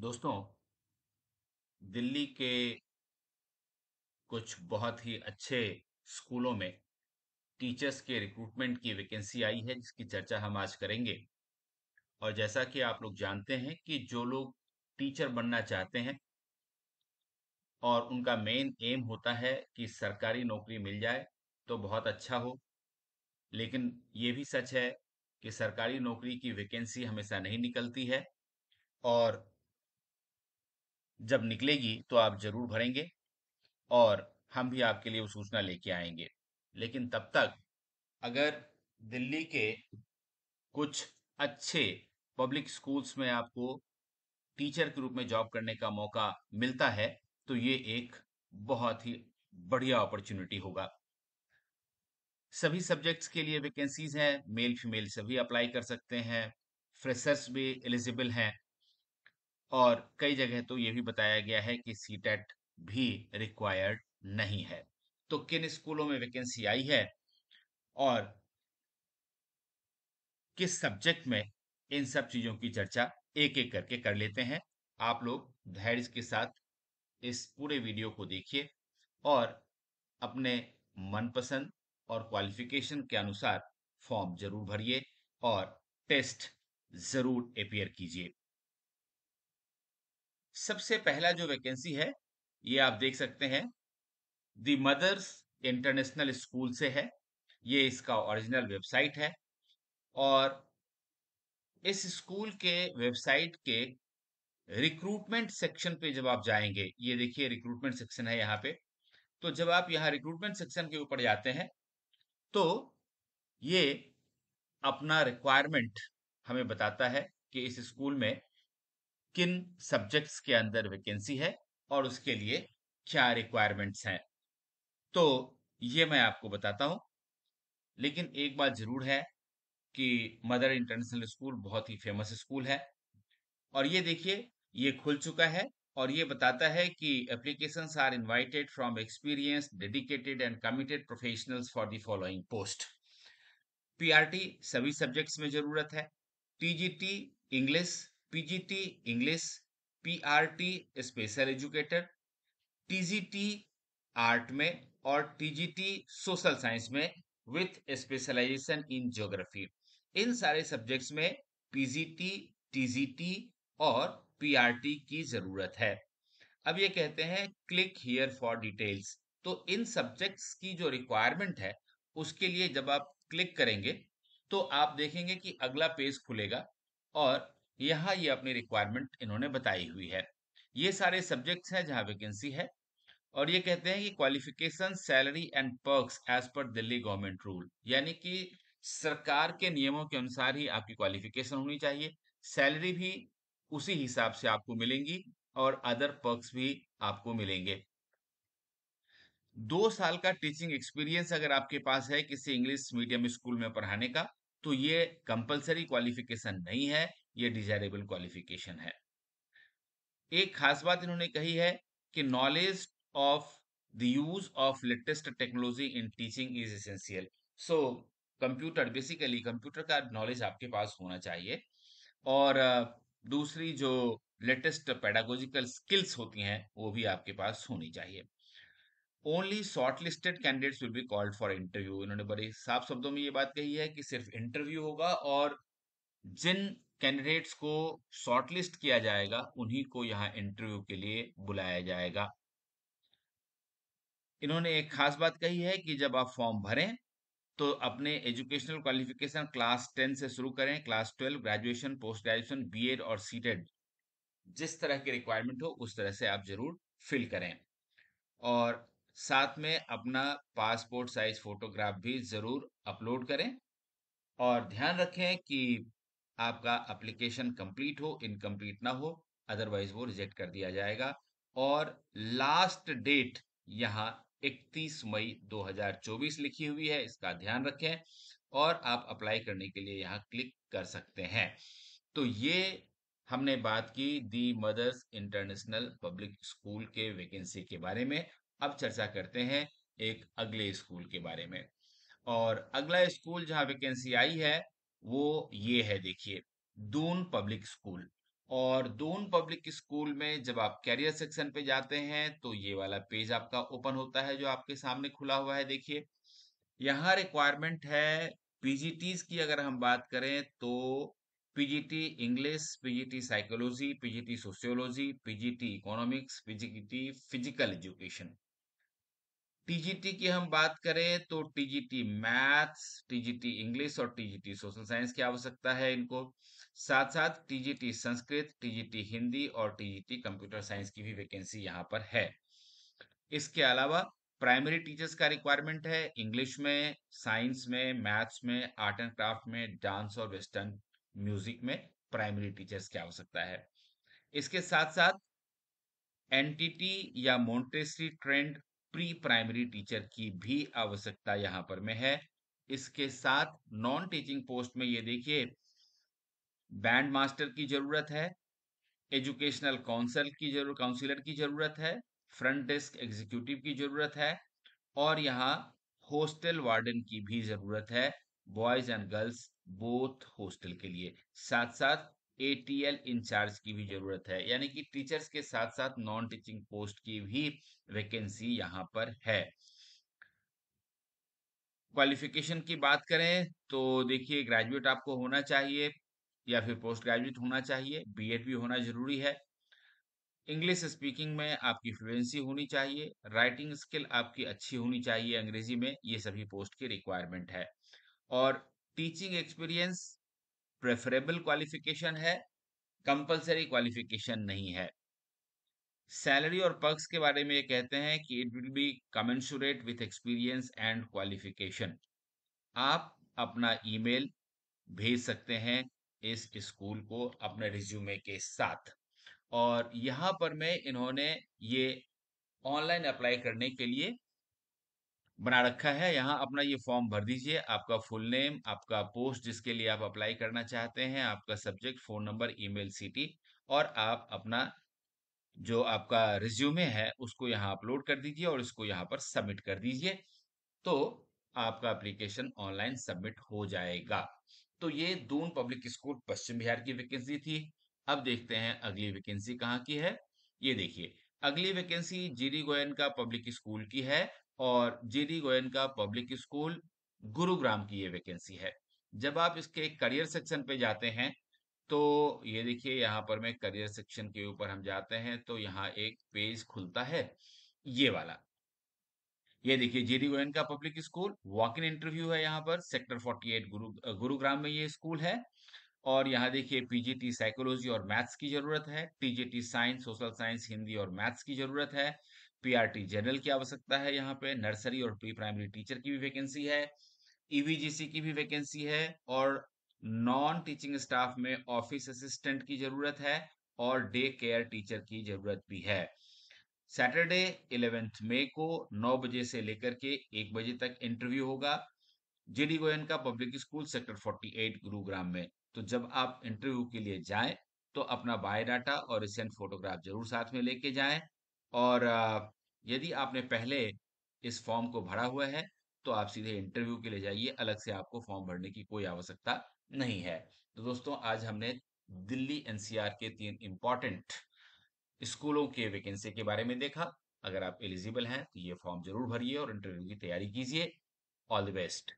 दोस्तों दिल्ली के कुछ बहुत ही अच्छे स्कूलों में टीचर्स के रिक्रूटमेंट की वैकेंसी आई है जिसकी चर्चा हम आज करेंगे और जैसा कि आप लोग जानते हैं कि जो लोग टीचर बनना चाहते हैं और उनका मेन एम होता है कि सरकारी नौकरी मिल जाए तो बहुत अच्छा हो लेकिन ये भी सच है कि सरकारी नौकरी की वैकेंसी हमेशा नहीं निकलती है और जब निकलेगी तो आप जरूर भरेंगे और हम भी आपके लिए वो सूचना लेके आएंगे लेकिन तब तक अगर दिल्ली के कुछ अच्छे पब्लिक स्कूल्स में आपको टीचर के रूप में जॉब करने का मौका मिलता है तो ये एक बहुत ही बढ़िया अपॉर्चुनिटी होगा सभी सब्जेक्ट्स के लिए वैकेंसीज हैं मेल फीमेल सभी अप्लाई कर सकते हैं फ्रेशर्स भी एलिजिबल हैं और कई जगह तो ये भी बताया गया है कि टेट भी रिक्वायर्ड नहीं है तो किन स्कूलों में वैकेंसी आई है और किस सब्जेक्ट में इन सब चीजों की चर्चा एक एक करके कर लेते हैं आप लोग धैर्य e के साथ इस पूरे वीडियो को देखिए और अपने मनपसंद और क्वालिफिकेशन के अनुसार फॉर्म जरूर भरिए और टेस्ट जरूर अपेयर कीजिए सबसे पहला जो वैकेंसी है ये आप देख सकते हैं दी मदर्स इंटरनेशनल स्कूल से है ये इसका ओरिजिनल वेबसाइट है और इस स्कूल के वेबसाइट के रिक्रूटमेंट सेक्शन पे जब आप जाएंगे ये देखिए रिक्रूटमेंट सेक्शन है यहाँ पे तो जब आप यहाँ रिक्रूटमेंट सेक्शन के ऊपर जाते हैं तो ये अपना रिक्वायरमेंट हमें बताता है कि इस स्कूल में किन सब्जेक्ट्स के अंदर वैकेंसी है और उसके लिए क्या रिक्वायरमेंट्स हैं तो ये मैं आपको बताता हूँ लेकिन एक बात जरूर है कि मदर इंटरनेशनल स्कूल बहुत ही फेमस स्कूल है और ये देखिए ये खुल चुका है और ये बताता है कि applications are invited from experience dedicated and committed professionals for the following post PRT सभी सब्जेक्ट्स में जरूरत है TGT English PGT English PRT special educator TGT art में और टीजीटी सोशल साइंस में विथ स्पेशलाइजेशन इन ज्योग्राफी इन सारे subjects में पीजीटी टीजीटी और पीआरटी की जरूरत है अब ये कहते हैं क्लिक हियर फॉर डिटेल्स तो इन सब्जेक्ट्स की जो रिक्वायरमेंट है उसके लिए जब आप क्लिक करेंगे तो आप देखेंगे कि अगला पेज खुलेगा और यहाँ ये अपनी रिक्वायरमेंट इन्होंने बताई हुई है ये सारे सब्जेक्ट्स हैं जहाँ वैकेंसी है और ये कहते हैं कि qualification salary and perk as पर दिल्ली गवर्नमेंट रूल यानी कि सरकार के नियमों के अनुसार ही आपकी क्वालिफिकेशन होनी चाहिए सैलरी भी उसी हिसाब से आपको मिलेंगी और अदर पर्क्स भी आपको मिलेंगे दो साल का टीचिंग एक्सपीरियंस अगर आपके पास है किसी इंग्लिश मीडियम स्कूल में पढ़ाने का तो ये कंपलसरी क्वालिफिकेशन नहीं है ये डिजायरेबल क्वालिफिकेशन है एक खास बात इन्होंने कही है कि knowledge of the use of latest technology in teaching is essential so computer basically computer का नॉलेज आपके पास होना चाहिए और दूसरी जो लेटेस्ट पेडागोजिकल स्किल्स होती हैं वो भी आपके पास होनी चाहिए only short listed candidates will be called for interview इन्होंने बड़े साफ शब्दों में ये बात कही है कि सिर्फ इंटरव्यू होगा और जिन कैंडिडेट्स को शॉर्टलिस्ट किया जाएगा उन्हीं को यहाँ इंटरव्यू के लिए बुलाया जाएगा इन्होंने एक खास बात कही है कि जब आप फॉर्म भरें तो अपने एजुकेशनल क्वालिफिकेशन क्लास टेन से शुरू करें class twelve graduation post graduation B और सीटेड जिस तरह की रिक्वायरमेंट हो उस तरह से आप जरूर फिल करें और साथ में अपना पासपोर्ट साइज फोटोग्राफ भी जरूर अपलोड करें और ध्यान रखें कि आपका एप्लीकेशन कंप्लीट हो इनकम्प्लीट ना हो अदरवाइज वो रिजेक्ट कर दिया जाएगा और लास्ट डेट यहाँ 31 मई 2024 लिखी हुई है इसका ध्यान रखें और आप अप्लाई करने के लिए यहाँ क्लिक कर सकते हैं तो ये हमने बात की the Mother's International Public School के वैकेंसी के बारे में अब चर्चा करते हैं एक अगले स्कूल के बारे में और अगला स्कूल जहाँ वैकेंसी आई है वो ये है देखिए दून पब्लिक स्कूल और दून पब्लिक स्कूल में जब आप कैरियर सेक्शन पे जाते हैं तो ये वाला पेज आपका ओपन होता है जो आपके सामने खुला हुआ है देखिए यहाँ रिक्वायरमेंट है पीजीटी की अगर हम बात करें तो PGT English PGT psychology PGT sociology PGT economics PGT physical education TGT की हम बात करें तो टीजीटी मैथ्स टीजीटी इंग्लिश और टीजीटी सोशल साइंस की आवश्यकता है इनको साथ साथ टीजीटी संस्कृत टीजीटी हिंदी और टीजीटी कंप्यूटर साइंस की भी वैकेंसी यहाँ पर है इसके अलावा प्राइमरी टीचर्स का रिक्वायरमेंट है इंग्लिश में साइंस में मैथ्स में आर्ट एंड क्राफ्ट में डांस और वेस्टर्न म्यूजिक में प्राइमरी टीचर्स की आवश्यकता है इसके साथ साथ एनटीटी या Montessori trained pre primary teacher की भी आवश्यकता यहाँ पर में है इसके साथ नॉन टीचिंग पोस्ट में ये देखिए बैंड मास्टर की जरूरत है एजुकेशनल काउंसिल की जरूरत काउंसिलर की जरूरत है फ्रंट डेस्क एग्जीक्यूटिव की जरूरत है और यहाँ हॉस्टल वार्डन की भी जरूरत है boys and girls both hostel के लिए साथ साथ एटीएल इंचार्ज की भी जरूरत है यानी कि टीचर्स के साथ साथ नॉन टीचिंग पोस्ट की भी वैकेंसी यहाँ पर है क्वालिफिकेशन की बात करें तो देखिए ग्रेजुएट आपको होना चाहिए या फिर पोस्ट ग्रेजुएट होना चाहिए बीएड भी होना जरूरी है इंग्लिश स्पीकिंग में आपकी फ्लुएंसी होनी चाहिए राइटिंग स्किल आपकी अच्छी होनी चाहिए अंग्रेजी में ये सभी पोस्ट की रिक्वायरमेंट है और टीचिंग एक्सपीरियंस प्रेफरेबल क्वालिफिकेशन है कंपलसरी क्वालिफिकेशन नहीं है सैलरी और पक्स के बारे में ये कहते हैं कि it will be commensurate with experience and qualification आप अपना ईमेल भेज सकते हैं इस स्कूल को अपने रिज्यूमे के साथ और यहाँ पर मैं इन्होंने ये ऑनलाइन अप्लाई करने के लिए बना रखा है यहाँ अपना ये फॉर्म भर दीजिए आपका फुल नेम आपका पोस्ट जिसके लिए आप अप्लाई करना चाहते हैं आपका subject phone number email city और आप अपना जो आपका रिज्यूमे है उसको यहाँ अपलोड कर दीजिए और इसको यहाँ पर सबमिट कर दीजिए तो आपका एप्लीकेशन ऑनलाइन सबमिट हो जाएगा तो ये दून पब्लिक स्कूल पश्चिम बिहार की वैकेंसी थी अब देखते हैं अगली वैकेंसी कहाँ की है ये देखिए अगली vacancy GD Goenka public school की है और GD Goenka public school Gurugram की ये वैकेंसी है जब आप इसके करियर सेक्शन पे जाते हैं तो ये देखिए यहाँ पर मैं करियर सेक्शन के ऊपर हम जाते हैं तो यहाँ एक पेज खुलता है ये वाला ये देखिए D Goenka public school walk in interview है यहाँ पर सेक्टर 48 गुरु गुरुग्राम में ये स्कूल है और यहाँ देखिए पीजीटी साइकोलॉजी और मैथ्स की जरूरत है TGT science social science Hindi और मैथ्स की जरूरत है पीआरटी जनरल की आवश्यकता है यहाँ पे नर्सरी और प्री प्राइमरी टीचर की भी वैकेंसी है ईवीजीसी e की भी वैकेंसी है और नॉन टीचिंग स्टाफ में ऑफिस असिस्टेंट की जरूरत है और डे केयर टीचर की जरूरत भी है सैटरडे इलेवेंथ मई को नौ बजे से लेकर के एक बजे तक इंटरव्यू होगा GD Goenka public school sector 48 Gurugram में तो जब आप इंटरव्यू के लिए जाएं तो अपना बायोडाटा और रिसेंट फोटोग्राफ जरूर साथ में लेके जाएं और यदि आपने पहले इस फॉर्म को भरा हुआ है तो आप सीधे इंटरव्यू के लिए जाइए अलग से आपको फॉर्म भरने की कोई आवश्यकता नहीं है तो दोस्तों आज हमने दिल्ली एनसीआर के तीन इंपॉर्टेंट स्कूलों के वैकेंसी के बारे में देखा अगर आप एलिजिबल हैं तो ये फॉर्म जरूर भरिए और इंटरव्यू की तैयारी कीजिए ऑल द बेस्ट